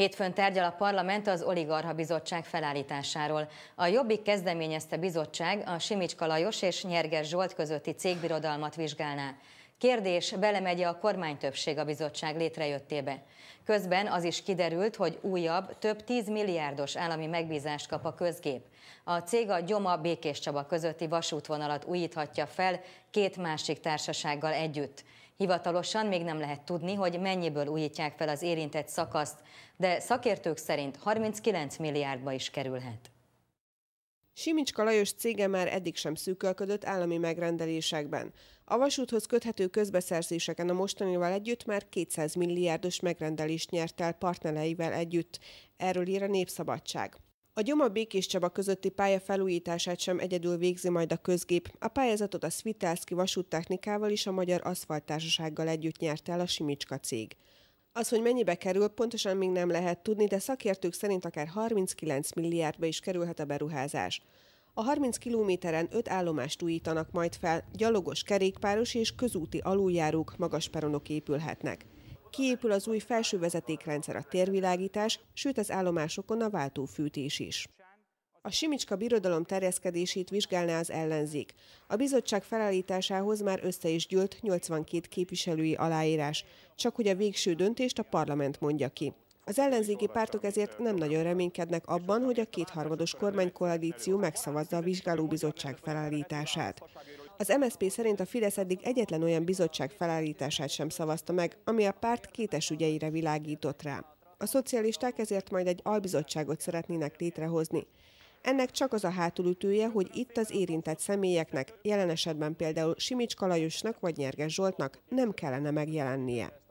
Hétfőn tárgyal a parlament az Oligarha Bizottság felállításáról. A Jobbik kezdeményezte bizottság a Simicska Lajos és Nyerges Zsolt közötti cégbirodalmat vizsgálná. Kérdés, belemegy a kormány többség a bizottság létrejöttébe. Közben az is kiderült, hogy újabb, több 10 milliárdos állami megbízást kap a közgép. A cég a Gyoma Békés Csaba közötti vasútvonalat újíthatja fel két másik társasággal együtt. Hivatalosan még nem lehet tudni, hogy mennyiből újítják fel az érintett szakaszt, de szakértők szerint 39 milliárdba is kerülhet. Simicska Lajos cége már eddig sem szűkölködött állami megrendelésekben. A vasúthoz köthető közbeszerzéseken a mostanival együtt már 200 milliárdos megrendelést nyert el partnereivel együtt. Erről ír a Népszabadság. A Gyoma Békés Csaba közötti pálya felújítását sem egyedül végzi majd a közgép. A pályázatot a Svitelszki vasúttechnikával és a Magyar Társasággal együtt nyert el a Simicska cég. Az, hogy mennyibe kerül, pontosan még nem lehet tudni, de szakértők szerint akár 39 milliárdba is kerülhet a beruházás. A 30 kilométeren 5 állomást újítanak majd fel, gyalogos kerékpáros és közúti aluljárók, magas peronok épülhetnek. Kiépül az új felső vezetékrendszer a térvilágítás, sőt az állomásokon a váltófűtés is. A Simicska birodalom terjeszkedését vizsgálná az ellenzék. A bizottság felállításához már össze is gyűlt 82 képviselői aláírás, csak hogy a végső döntést a parlament mondja ki. Az ellenzéki pártok ezért nem nagyon reménykednek abban, hogy a kétharmados kormánykoalíció megszavazza a vizsgálóbizottság felállítását. Az MSZP szerint a Fidesz eddig egyetlen olyan bizottság felállítását sem szavazta meg, ami a párt kétes ügyeire világított rá. A szocialisták ezért majd egy albizottságot szeretnének létrehozni. Ennek csak az a hátulütője, hogy itt az érintett személyeknek, jelen esetben például Simics Kalajosnak vagy Nyerges Zsoltnak nem kellene megjelennie.